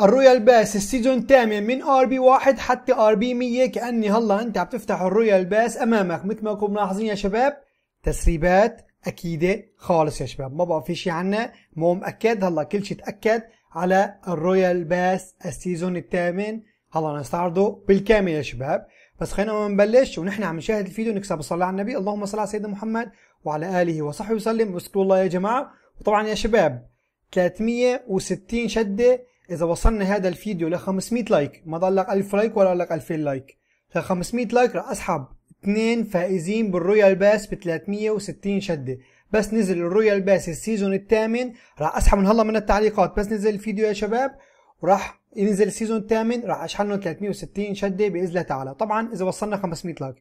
الرويال باس السيزون الثامن من ار بي واحد حتى ار بي 100 كاني هلا انت عم تفتح الرويال باس امامك مثل ما كنتم ملاحظين يا شباب تسريبات اكيده خالص يا شباب ما بقى في شيء عنا مو مأكد هلا كل شيء تاكد على الرويال باس السيزون الثامن هلا نستعرضه بالكامل يا شباب بس خلينا نبلش ونحن عم نشاهد الفيديو نكسب الصلاة على النبي اللهم صل على سيدنا محمد وعلى اله وصحبه وسلم واذكروا الله يا جماعه وطبعا يا شباب 360 شده اذا وصلنا هذا الفيديو ل 500 لايك ما ضل لك 1000 لايك ولا لك 2000 لايك ل 500 لايك راح اسحب اثنين فائزين بالرويال باس ب 360 شده بس نزل الرويال باس السيزون الثامن راح اسحب من هلا من التعليقات بس نزل الفيديو يا شباب وراح ينزل السيزون الثامن راح اشحن له 360 شده باذن الله تعالى طبعا اذا وصلنا 500 لايك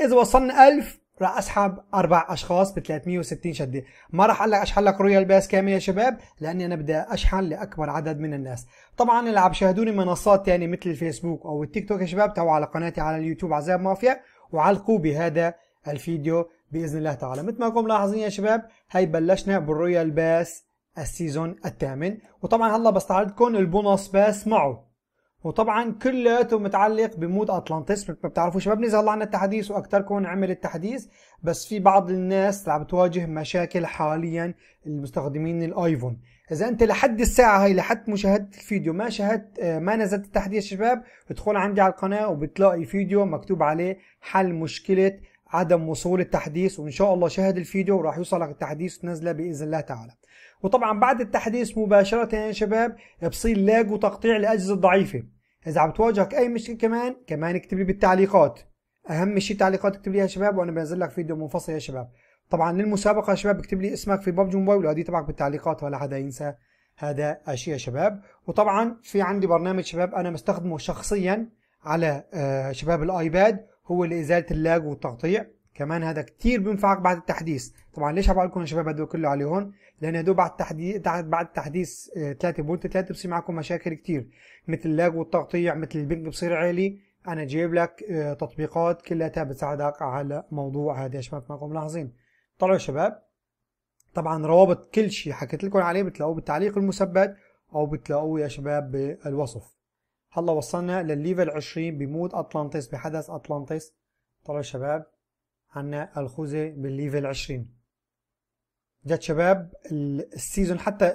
اذا وصلنا 1000 راح اسحب اربع اشخاص ب 360 شده ما راح اقول لك اشحن لك رويال باس كامل يا شباب لاني انا بدي اشحن لاكبر عدد من الناس طبعا اللي عم شاهدوني منصات ثانيه مثل الفيسبوك او التيك توك يا شباب تابعوا على قناتي على اليوتيوب عذاب مافيا وعلقوا بهذا الفيديو باذن الله تعالى مثل ما انكم ملاحظين يا شباب هي بلشنا بالرويال باس السيزون الثامن وطبعا هلا بستعرضكم البونص باس معه وطبعا كلياته متعلق بمود اتلانتس ما بتعرفوا شباب نزل عنا التحديث واكثركم عمل التحديث بس في بعض الناس عم بتواجه مشاكل حاليا المستخدمين الايفون اذا انت لحد الساعه هي لحد مشاهده الفيديو ما شاهدت ما نزلت التحديث شباب ادخل عندي على القناه وبتلاقي فيديو مكتوب عليه حل مشكله عدم وصول التحديث وان شاء الله شاهد الفيديو وراح يوصلك التحديث نازله باذن الله تعالى وطبعا بعد التحديث مباشره يا شباب بصير لاج وتقطيع الاجهزه الضعيفه اذا عم تواجهك اي مشكله كمان كمان اكتب لي بالتعليقات اهم شيء تعليقات اكتب لي يا شباب وانا بنزل لك فيديو منفصل يا شباب طبعا للمسابقه يا شباب اكتب لي اسمك في ببجي موبايل وهدي تبعك بالتعليقات ولا حدا ينسى هذا الشيء يا شباب وطبعا في عندي برنامج شباب انا مستخدمه شخصيا على آه، شباب الايباد هو لازاله اللاج والتقطيع كمان هذا كتير بينفعك بعد التحديث طبعا ليش بقول لكم يا شباب هدول كله عليه هون لان هدول بعد التحديث بعد التحديث 3.3 بصير معكم مشاكل كتير مثل اللاج والتقطيع مثل البنج بصير عالي انا جايب لك آه، تطبيقات كلها بتساعدك على موضوع هذا يا شباب معكم ملاحظين طلعوا شباب طبعا روابط كل شيء حكيت لكم عليه بتلاقوه بالتعليق المثبت او بتلاقوه يا شباب بالوصف هلا وصلنا للليفل 20 بمود اطلانتس بحدث اطلانتس طلعوا شباب عنا الخوذه بالليفل 20 جت شباب السيزون حتى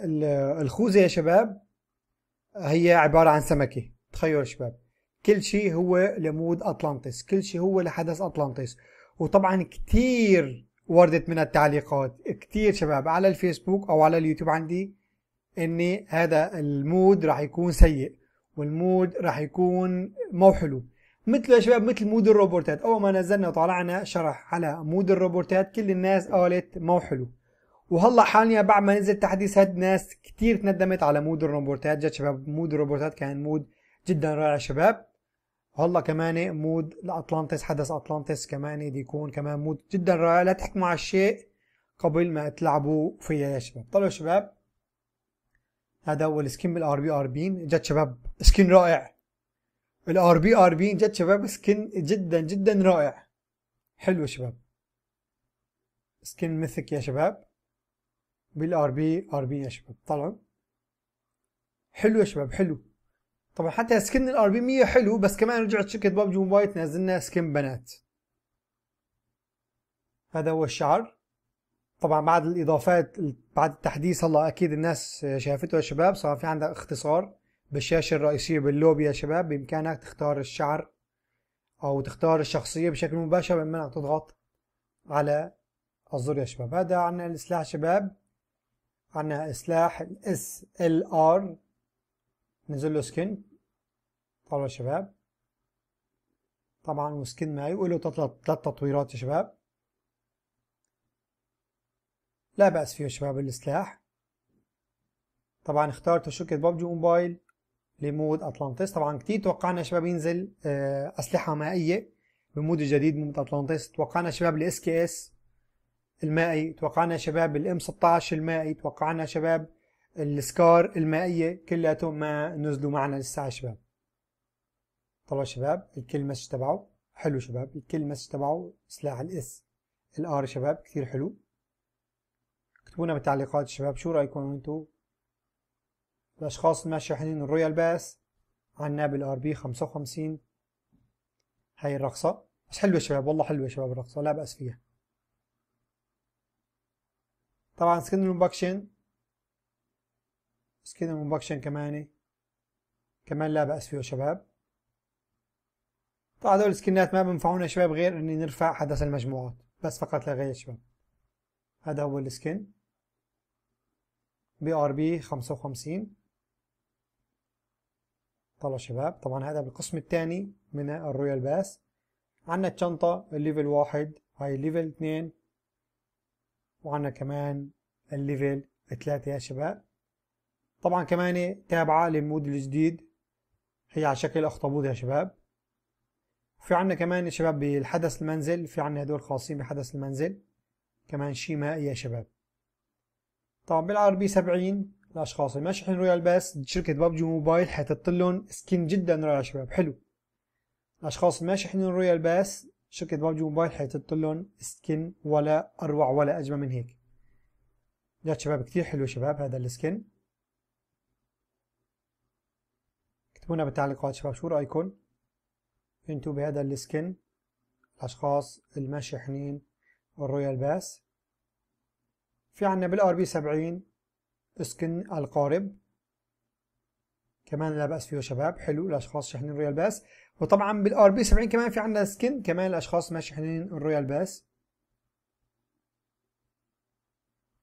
الخوذه يا شباب هي عباره عن سمكه تخيلوا شباب كل شيء هو لمود اطلانتس كل شيء هو لحدث اطلانتس وطبعا كتير وردت من التعليقات كتير شباب على الفيسبوك او على اليوتيوب عندي اني هذا المود راح يكون سيء والمود راح يكون مو حلو مثله يا شباب مثل مود الروبوتات اول ما نزلنا وطلعنا شرح على مود الروبوتات كل الناس قالت مو حلو وهلا حاليا بعد ما نزل تحديث هاد ناس كثير تندمت على مود الروبوتات جد شباب مود الروبوتات كان مود جدا رائع شباب وهلا كمان مود الاطلانتس حدث اطلانتس كمان بده يكون كمان مود جدا رائع لا تحكموا على الشيء قبل ما تلعبوا فيها يا شباب طلعوا شباب هذا هو السكين بالار بي ار بين جد شباب سكين رائع الار بي ار بين جد شباب سكين جدا جدا رائع حلو شباب سكين مثك يا شباب بالار بي ار بي يا شباب طلعوا حلو يا شباب حلو طبعا حتى سكن الار بي 100 حلو بس كمان رجعت شركه بابجي موبايل تنزلنا سكن بنات هذا هو الشعر طبعا بعد الاضافات بعد التحديث هلا اكيد الناس شافته يا شباب صار في عندك اختصار بالشاشه الرئيسيه باللوبي يا شباب بامكانك تختار الشعر او تختار الشخصيه بشكل مباشر بامكانك تضغط على الزر يا شباب هذا عنا السلاح شباب عنا سلاح الاس ال ار نزل له سكن طبعا يا شباب طبعا وسكن معي وله ثلاث تطويرات يا شباب لا بأس فيه يا شباب السلاح طبعا اخترت شركة ببجي موبايل لمود أطلانتس طبعا كتير توقعنا يا شباب ينزل آه، أسلحة مائية بالمود الجديد مود أطلانتس توقعنا شباب الاس كي اس المائي توقعنا شباب الام 16 المائي توقعنا شباب السكار المائية كلياتهم ما نزلوا معنا لسه يا شباب طلعوا شباب الكل مسج تبعه حلو شباب الكل مسج تبعه سلاح الاس الار شباب كثير حلو اكتبوا لنا بالتعليقات شباب شو رايكم انتم الاشخاص المرشحين الرويال باس نابل ار بي 55 هاي الرقصه بس حلوه شباب والله حلوه شباب الرقصه لا باس فيها طبعا سكن المبكشن سكن المبكشن كمان كمان لا باس فيه شباب طبعا هدول السكنات ما بنفعونا شباب غير اني نرفع حدث المجموعات بس فقط لا غير شباب هذا هو السكن بي ار بي 55 طلع شباب طبعا هذا بالقسم الثاني من الرويال باس عندنا الشنطة الليفل واحد هاي الليفل اثنين وعندنا كمان الليفل ثلاثة يا شباب طبعا كمان تابعة للمود الجديد هي على شكل اخطبوط يا شباب في عندنا كمان يا شباب بالحدث المنزل في عندنا هدول خاصين بحدث المنزل كمان شيء مائي يا شباب طبعا بالعربي 70 الاشخاص اللي ما شحن رويال باس شركه ببجي موبايل حتحطلن لهم سكين جدا رائع شباب حلو الاشخاص اللي ما شحنوا رويال باس شركه ببجي موبايل حتحطلن سكين ولا اروع ولا اجمل من هيك يا شباب كثير حلو شباب هذا اكتبوا لنا بالتعليقات شباب شو رايكم انتوا بهذا السكن الاشخاص المشحنين الرويال باس في عنا بالار بي 70 اسكن القارب كمان لا باس فيه شباب حلو الاشخاص شاحنين رويال باس وطبعا بالار بي 70 كمان في عنا سكن كمان الاشخاص ما شاحنين الرويال باس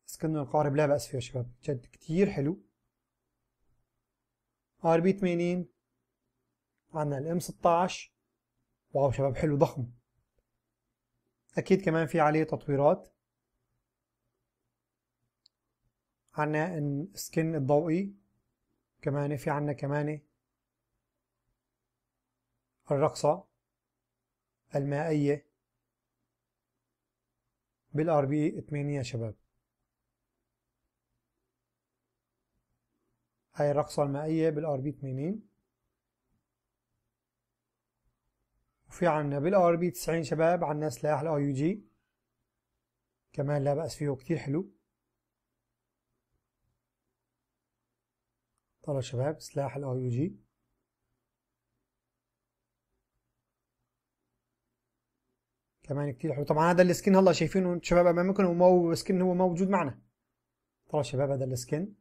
سكن القارب لا باس فيه شباب جد كتير حلو ار بي 80 عندنا الام 16 واو شباب حلو ضخم اكيد كمان في عليه تطويرات عنا السكن الضوئي كمان في عنا كمان الرقصة المائية بالار بي 8 يا شباب هاي الرقصة المائية بالار بي 80 وفي عنا بالار بي 90 شباب عنا سلاح الار يو جي كمان لا بأس فيه كتير حلو طلع شباب سلاح الاي يو جي كمان كتير حلو طبعا هذا السكن هلا شايفينه شباب امامكم ومو سكن هو موجود معنا طلع شباب هذا السكن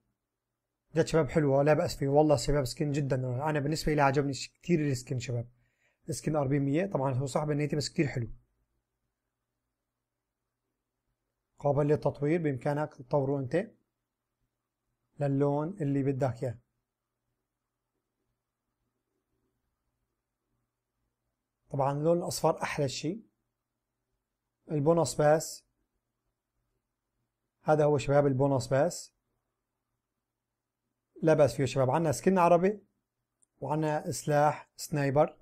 جد شباب حلوه لا باس فيه والله شباب سكن جدا انا بالنسبه لي عجبني كتير السكن شباب السكن بي 100 طبعا هو صاحب النيتي بس كتير حلو قابل للتطوير بامكانك تطوره انت للون اللي بدك اياه طبعا اللون الاصفر احلى شيء البونص باس هذا هو شباب البونص باس لا باس فيه شباب عنا سكن عربي وعنا سلاح سنايبر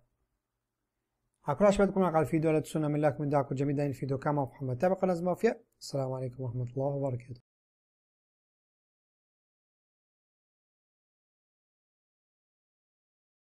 على شباب تكونوا على الفيديو لا تنسونا من لايك من دعمكم الجميل دايما الفيديو كما محمد تابع قناه زمافيا السلام عليكم ورحمه الله وبركاته